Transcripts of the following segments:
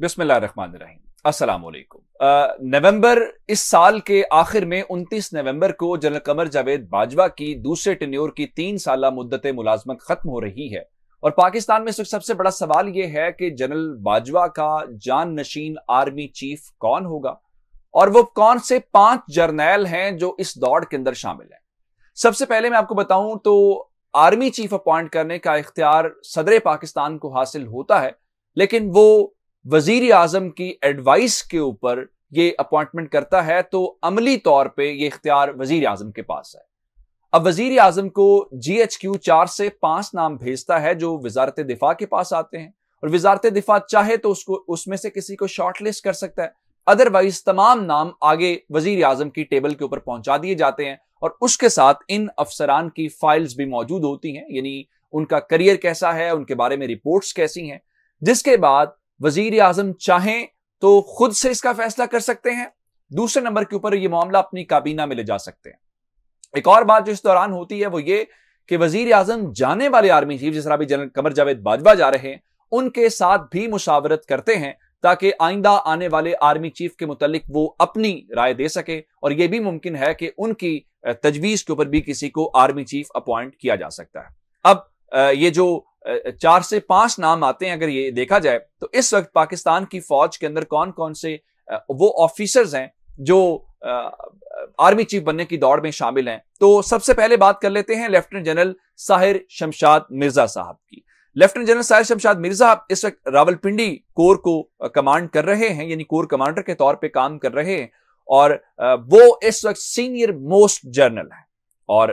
बिस्मिल्लाहिर्रहमानिर्रहीम अस्सलाम वालेकुम नवंबर इस साल के आखिर में 29 नवंबर को जनरल कमर जावेद बाजवा की दूसरे टेन्योर की तीन साल मुद्दत मुलाजमत खत्म हो रही है और पाकिस्तान में सबसे बड़ा सवाल यह है कि जनरल बाजवा का जान नशीन आर्मी चीफ कौन होगा और वो कौन से पांच जर्नैल हैं जो इस दौड़ के अंदर शामिल हैं सबसे पहले मैं आपको बताऊं तो आर्मी चीफ अपॉइंट करने का इख्तियार सदर पाकिस्तान को हासिल होता है लेकिन वो वजीर आजम की एडवाइस के ऊपर ये अपॉइंटमेंट करता है तो अमली तौर पर यह इख्तियार वजीर आजम के पास है अब वजीर आजम को जी एच क्यू चार से पांच नाम भेजता है जो वजारत दिफा के पास आते हैं और वजारत दिफा चाहे तो उसको उसमें से किसी को शॉर्ट लिस्ट कर सकता है अदरवाइज तमाम नाम आगे वजीर आजम की टेबल के ऊपर पहुंचा दिए जाते हैं और उसके साथ इन अफसरान की फाइल्स भी मौजूद होती हैं यानी उनका करियर कैसा है उनके बारे में रिपोर्ट्स कैसी हैं जिसके बाद वजीर आजम चाहें तो खुद से इसका फैसला कर सकते हैं दूसरे नंबर के ऊपर यह मामला अपनी काबीना में ले जा सकते हैं एक और बात जो इस दौरान होती है वो ये कि वजीर आजम जाने वाले आर्मी चीफ जिस तरह भी जनरल कमर जावेद बाजवा जा रहे हैं उनके साथ भी मुशावरत करते हैं ताकि आइंदा आने वाले आर्मी चीफ के मुतलिक वो अपनी राय दे सके और यह भी मुमकिन है कि उनकी तजवीज के ऊपर भी किसी को आर्मी चीफ अपॉइंट किया जा सकता है अब ये जो चार से पांच नाम आते हैं अगर ये देखा जाए तो इस वक्त पाकिस्तान की फौज के अंदर कौन कौन से वो ऑफिसर्स हैं जो आर्मी चीफ बनने की दौड़ में शामिल हैं तो सबसे पहले बात कर लेते हैं लेफ्टिनेंट जनरल साहिर शमशाद मिर्जा साहब की लेफ्टिनेंट जनरल साहिर शमशाद मिर्जा इस वक्त रावलपिंडी कोर को कमांड कर रहे हैं यानी कोर कमांडर के तौर पर काम कर रहे हैं और वो इस वक्त सीनियर मोस्ट जनरल है और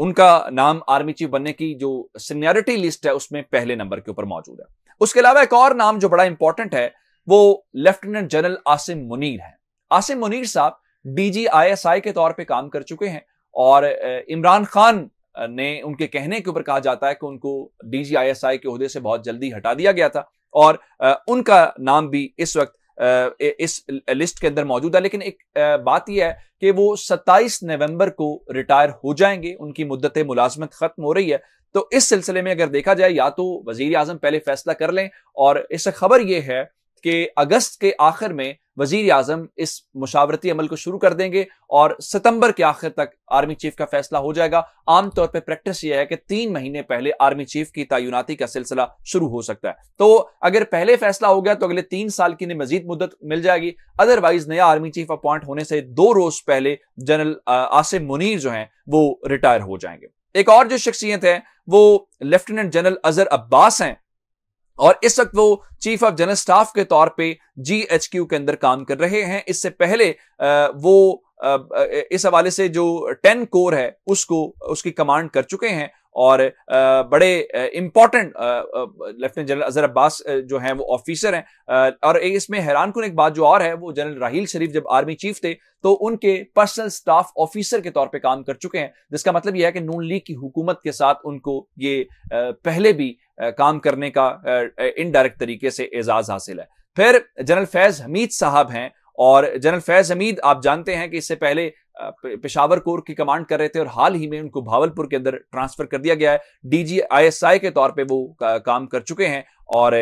उनका नाम आर्मी चीफ बनने की जो सीनियरिटी लिस्ट है उसमें पहले नंबर के ऊपर मौजूद है उसके अलावा एक और नाम जो बड़ा इंपॉर्टेंट है वो लेफ्टिनेंट जनरल आसिम मुनीर है आसिम मुनीर साहब डीजीआईएसआई के तौर पे काम कर चुके हैं और इमरान खान ने उनके कहने के ऊपर कहा जाता है कि उनको डीजीआईएसआई के अहदे से बहुत जल्दी हटा दिया गया था और उनका नाम भी इस वक्त इस लिस्ट के अंदर मौजूद है लेकिन एक बात यह है कि वो 27 नवंबर को रिटायर हो जाएंगे उनकी मुद्दत मुलाजमत खत्म हो रही है तो इस सिलसिले में अगर देखा जाए या तो वजीर आजम पहले फैसला कर लें और इससे खबर यह है कि अगस्त के आखिर में वजीर आजम इस मुशावरती अमल को शुरू कर देंगे और सितंबर के आखिर तक आर्मी चीफ का फैसला हो जाएगा आमतौर पर प्रैक्टिस यह है कि तीन महीने पहले आर्मी चीफ की तैनाती का सिलसिला शुरू हो सकता है तो अगर पहले फैसला हो गया तो अगले तीन साल की मजीद मुद्दत मिल जाएगी अदरवाइज नया आर्मी चीफ अपॉइंट होने से दो रोज पहले जनरल आसिम मुनीर जो है वो रिटायर हो जाएंगे एक और जो शख्सियत है वो लेफ्टिनेंट जनरल अजहर अब्बास हैं और इस वक्त वो चीफ ऑफ जनरल स्टाफ के तौर पे जीएचक्यू के अंदर काम कर रहे हैं इससे पहले वो इस हवाले से जो टेन कोर है उसको उसकी कमांड कर चुके हैं और बड़े important lieutenant general Azhar Abbas जो हैं वो ऑफिसर हैं और इसमें हैरान कन एक बात जो और है वो जनरल राहील शरीफ जब आर्मी चीफ थे तो उनके पर्सनल स्टाफ ऑफिसर के तौर पे काम कर चुके हैं जिसका मतलब यह है कि नून लीग की हुकूमत के साथ उनको ये पहले भी काम करने का इनडायरेक्ट तरीके से एजाज हासिल है फिर जनरल फैज़ हमीद साहब हैं और जनरल फैज़ हमीद आप जानते हैं कि इससे पहले पेशावर कोर की कमांड कर रहे थे और हाल ही में उनको भावलपुर के अंदर ट्रांसफर कर दिया गया है डीजी आईएसआई के तौर पे वो काम कर चुके हैं और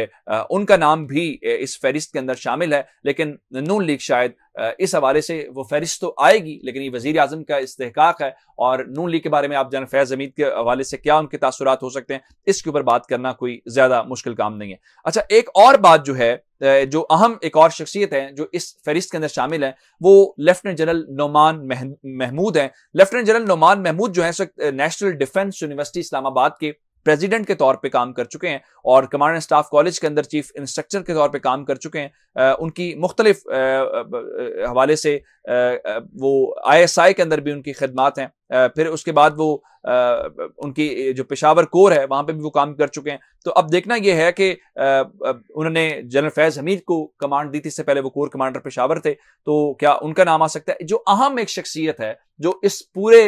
उनका नाम भी इस फहरिस्त के अंदर शामिल है लेकिन नून लीग शायद इस हवाले से वो फहरिस्त तो आएगी लेकिन ये वजीर अजम का इस्तेकाक है और नून लीग के बारे में आप जान फैज़ हमीद के हवाले से क्या उनके तसरत हो सकते हैं इसके ऊपर बात करना कोई ज़्यादा मुश्किल काम नहीं है अच्छा एक और बात जो है जो अहम एक और शख्सियत है जो इस फहरिस्त के अंदर शामिल है वो लेफ्टिनेंट जनरल नोमान महमूद हैं लेफ्टिनेंट जनरल नोमान महमूद जो है इस वक्त नेशनल डिफेंस यूनिवर्सिटी इस्लामाबाद के प्रेसिडेंट के तौर पे काम कर चुके हैं और कमांड एंड स्टाफ कॉलेज के अंदर चीफ इंस्ट्रक्टर के तौर पे काम कर चुके हैं उनकी मुख्तलिफ हवाले से वो आईएसआई के अंदर भी उनकी खदमात हैं फिर उसके बाद वो उनकी जो पेशावर कोर है वहां पे भी वो काम कर चुके हैं तो अब देखना यह है कि उन्होंने जनरल फैज़ हमीद को कमांड दी थी इससे पहले वो कोर कमांडर पेशावर थे तो क्या उनका नाम आ सकता है जो अहम एक शख्सियत है जो इस पूरे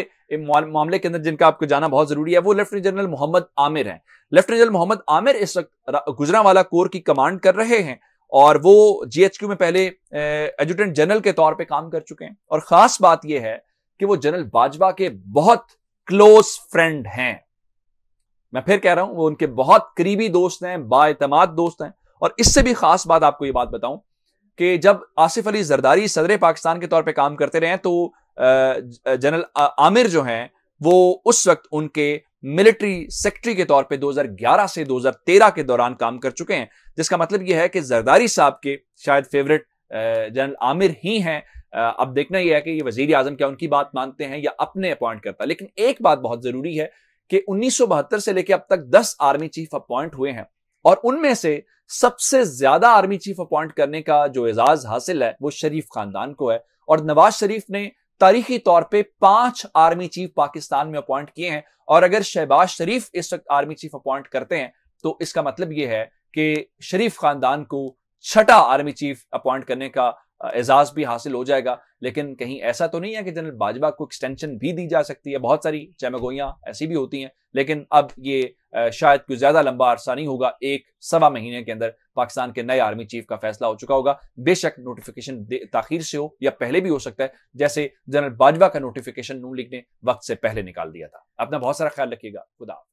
मामले के अंदर जिनका आपको जाना बहुत जरूरी है वो लेफ्टिनेंट जनरल मोहम्मद आमिर हैं लेफ्टिनेंट जनरल मोहम्मद आमिर इस वक्त गुजरावाला कोर की कमांड कर रहे हैं और वो जीएचक्यू में पहले एजुटेंट जनरल के तौर पे काम कर चुके हैं और खास बात यह है कि वो जनरल बाजवा के बहुत क्लोज फ्रेंड हैं मैं फिर कह रहा हूं वो उनके बहुत करीबी दोस्त हैं बातमाद दोस्त हैं और इससे भी खास बात आपको ये बात बताऊं कि जब आसिफ अली जरदारी सदर पाकिस्तान के तौर पे काम करते रहे तो जनरल आमिर जो हैं वो उस वक्त उनके मिलिट्री सेक्रेटरी के तौर पे 2011 से 2013 के दौरान काम कर चुके हैं जिसका मतलब यह है कि जरदारी साहब के शायद फेवरेट जनरल आमिर ही हैं अब देखना यह है कि ये वजीर आजम क्या उनकी बात मानते हैं या अपने अपॉइंट करता है लेकिन एक बात बहुत जरूरी है कि उन्नीस से लेकर अब तक दस आर्मी चीफ अपॉइंट हुए हैं और उनमें से सबसे ज्यादा आर्मी चीफ अपॉइंट करने का जो एजाज हासिल है वो शरीफ खानदान को है और नवाज शरीफ ने तारीखी तौर पे पांच आर्मी चीफ पाकिस्तान में अपॉइंट किए हैं और अगर शहबाज शरीफ इस वक्त आर्मी चीफ अपॉइंट करते हैं तो इसका मतलब यह है कि शरीफ खानदान को छठा आर्मी चीफ अपॉइंट करने का एजाज भी हासिल हो जाएगा लेकिन कहीं ऐसा तो नहीं है कि जनरल बाजवा को एक्सटेंशन भी दी जा सकती है बहुत सारी चैमगोइयाँ ऐसी भी होती हैं लेकिन अब ये शायद कोई ज़्यादा लंबा अरसा नहीं होगा एक सवा महीने के अंदर पाकिस्तान के नए आर्मी चीफ का फैसला हो चुका होगा बेशक नोटिफिकेशन ताखिर से हो या पहले भी हो सकता है जैसे जनरल बाजवा का नोटिफिकेशन नू लीग ने वक्त से पहले निकाल दिया था अपना बहुत सारा ख्याल रखिएगा खुदा